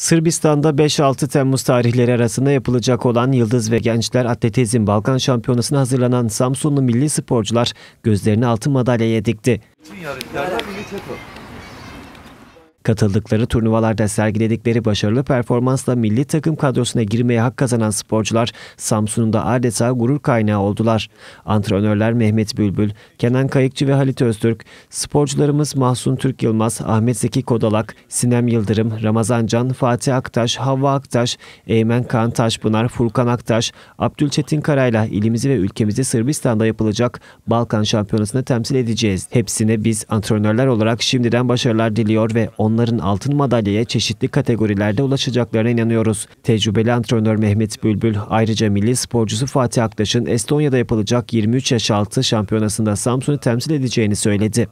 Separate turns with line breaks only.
Sırbistan'da 5-6 Temmuz tarihleri arasında yapılacak olan Yıldız ve Gençler Atletizm Balkan Şampiyonası'na hazırlanan Samsunlu milli sporcular gözlerini altın madalyaya dikti. Katıldıkları turnuvalarda sergiledikleri başarılı performansla milli takım kadrosuna girmeye hak kazanan sporcular Samsun'un da adeta gurur kaynağı oldular. Antrenörler Mehmet Bülbül, Kenan Kayıkçı ve Halit Öztürk, sporcularımız Mahsun Türk Yılmaz, Ahmet Zeki Kodalak, Sinem Yıldırım, Ramazan Can, Fatih Aktaş, Havva Aktaş, Eymen Kaan Taşpınar, Furkan Aktaş, Abdülçetin Karayla ilimizi ve ülkemizi Sırbistan'da yapılacak Balkan Şampiyonası'na temsil edeceğiz. Hepsine biz antrenörler olarak şimdiden başarılar diliyor ve onlar onların altın madalyaya çeşitli kategorilerde ulaşacaklarına inanıyoruz. Tecrübeli antrenör Mehmet Bülbül ayrıca milli sporcusu Fatih Aktaş'ın Estonya'da yapılacak 23 yaş altı şampiyonasında Samsun'u temsil edeceğini söyledi.